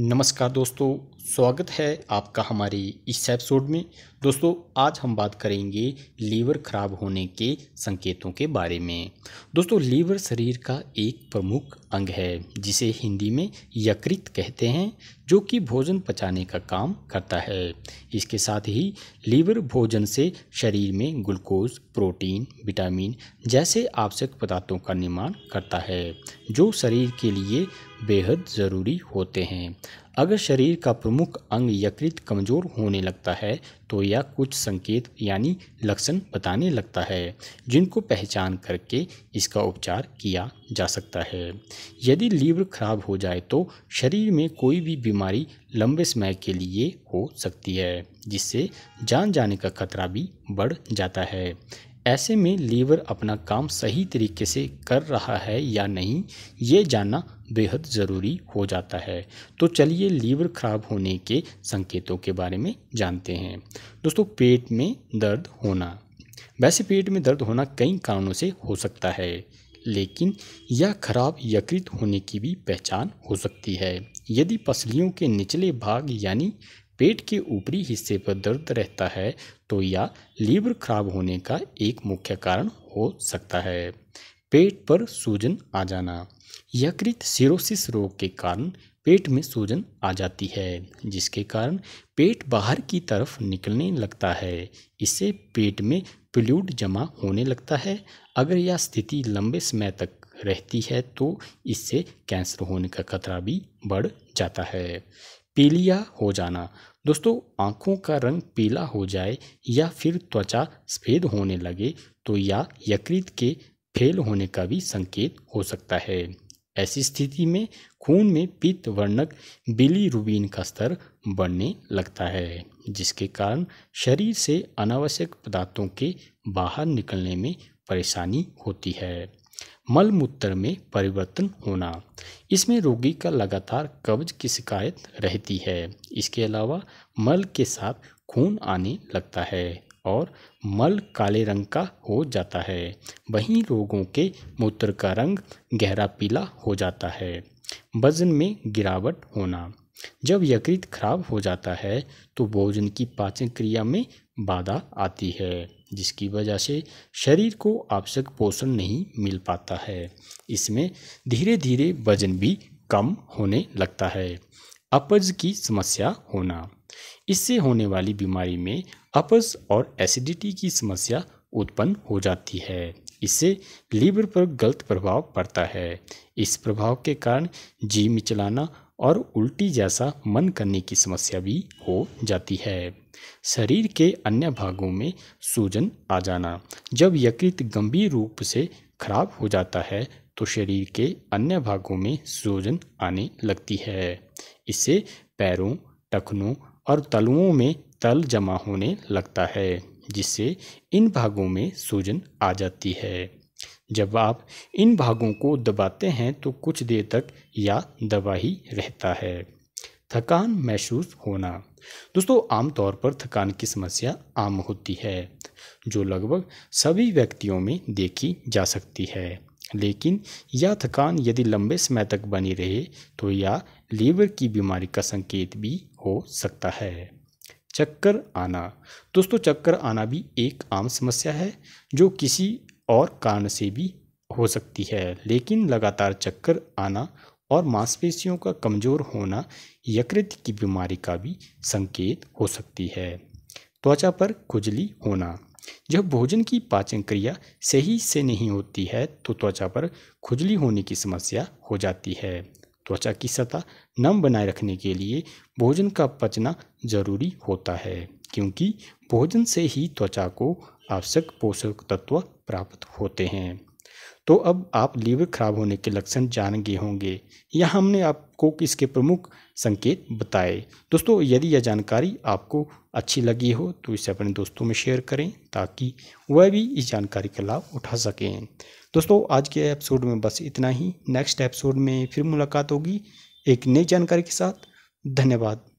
नमस्कार दोस्तों स्वागत है आपका हमारे इस एपिसोड में दोस्तों आज हम बात करेंगे लीवर खराब होने के संकेतों के बारे में दोस्तों लीवर शरीर का एक प्रमुख अंग है जिसे हिंदी में यकृत कहते हैं जो कि भोजन पचाने का काम करता है इसके साथ ही लीवर भोजन से शरीर में ग्लूकोज प्रोटीन विटामिन जैसे आवश्यक पदार्थों का निर्माण करता है जो शरीर के लिए बेहद ज़रूरी होते हैं अगर शरीर का प्रमुख अंग यकृत कमज़ोर होने लगता है तो यह कुछ संकेत यानी लक्षण बताने लगता है जिनको पहचान करके इसका उपचार किया जा सकता है यदि लीवर खराब हो जाए तो शरीर में कोई भी बीमारी लंबे समय के लिए हो सकती है जिससे जान जाने का खतरा भी बढ़ जाता है ऐसे में लीवर अपना काम सही तरीके से कर रहा है या नहीं ये जानना बेहद ज़रूरी हो जाता है तो चलिए लीवर खराब होने के संकेतों के बारे में जानते हैं दोस्तों पेट में दर्द होना वैसे पेट में दर्द होना कई कारणों से हो सकता है लेकिन यह खराब यकृत होने की भी पहचान हो सकती है यदि पसलियों के निचले भाग यानी पेट के ऊपरी हिस्से पर दर्द रहता है तो यह लीवर खराब होने का एक मुख्य कारण हो सकता है पेट पर सूजन आ जाना यकृत सिरोसिस रोग के कारण पेट में सूजन आ जाती है जिसके कारण पेट बाहर की तरफ निकलने लगता है इससे पेट में प्ल्यूड जमा होने लगता है अगर यह स्थिति लंबे समय तक रहती है तो इससे कैंसर होने का खतरा भी बढ़ जाता है पीलिया हो जाना दोस्तों आँखों का रंग पीला हो जाए या फिर त्वचा सफ़ेद होने लगे तो या यकृत के फेल होने का भी संकेत हो सकता है ऐसी स्थिति में खून में पित्त वर्णक रूबीन का स्तर बढ़ने लगता है जिसके कारण शरीर से अनावश्यक पदार्थों के बाहर निकलने में परेशानी होती है मल मूत्र में परिवर्तन होना इसमें रोगी का लगातार कब्ज की शिकायत रहती है इसके अलावा मल के साथ खून आने लगता है और मल काले रंग का हो जाता है वहीं रोगों के मूत्र का रंग गहरा पीला हो जाता है वजन में गिरावट होना जब यकृत खराब हो जाता है तो भोजन की पाचन क्रिया में बाधा आती है जिसकी वजह से शरीर को आवश्यक पोषण नहीं मिल पाता है इसमें धीरे धीरे वजन भी कम होने लगता है अपज की समस्या होना इससे होने वाली बीमारी में अपज और एसिडिटी की समस्या उत्पन्न हो जाती है इससे लीवर पर गलत प्रभाव पड़ता है इस प्रभाव के कारण जी मिचलाना और उल्टी जैसा मन करने की समस्या भी हो जाती है शरीर के अन्य भागों में सूजन आ जाना जब यकृत गंभीर रूप से खराब हो जाता है तो शरीर के अन्य भागों में सूजन आने लगती है इससे पैरों टखनों और तलुओं में तल जमा होने लगता है जिससे इन भागों में सूजन आ जाती है जब आप इन भागों को दबाते हैं तो कुछ देर तक या दबा ही रहता है थकान महसूस होना दोस्तों आमतौर पर थकान की समस्या आम होती है जो लगभग सभी व्यक्तियों में देखी जा सकती है लेकिन यह थकान यदि लंबे समय तक बनी रहे तो यह लीवर की बीमारी का संकेत भी हो सकता है चक्कर आना दोस्तों चक्कर आना भी एक आम समस्या है जो किसी और कारण से भी हो सकती है लेकिन लगातार चक्कर आना और मांसपेशियों का कमज़ोर होना यकृत की बीमारी का भी संकेत हो सकती है त्वचा पर खुजली होना जब भोजन की पाचन क्रिया सही से नहीं होती है तो त्वचा पर खुजली होने की समस्या हो जाती है त्वचा की सतह नम बनाए रखने के लिए भोजन का पचना जरूरी होता है क्योंकि भोजन से ही त्वचा को आवश्यक पोषक तत्व प्राप्त होते हैं तो अब आप लीवर खराब होने के लक्षण जान गए होंगे यह हमने आपको इसके प्रमुख संकेत बताए दोस्तों यदि यह जानकारी आपको अच्छी लगी हो तो इसे अपने दोस्तों में शेयर करें ताकि वह भी इस जानकारी का लाभ उठा सकें दोस्तों आज के एपिसोड में बस इतना ही नेक्स्ट एपिसोड में फिर मुलाकात होगी एक नई जानकारी के साथ धन्यवाद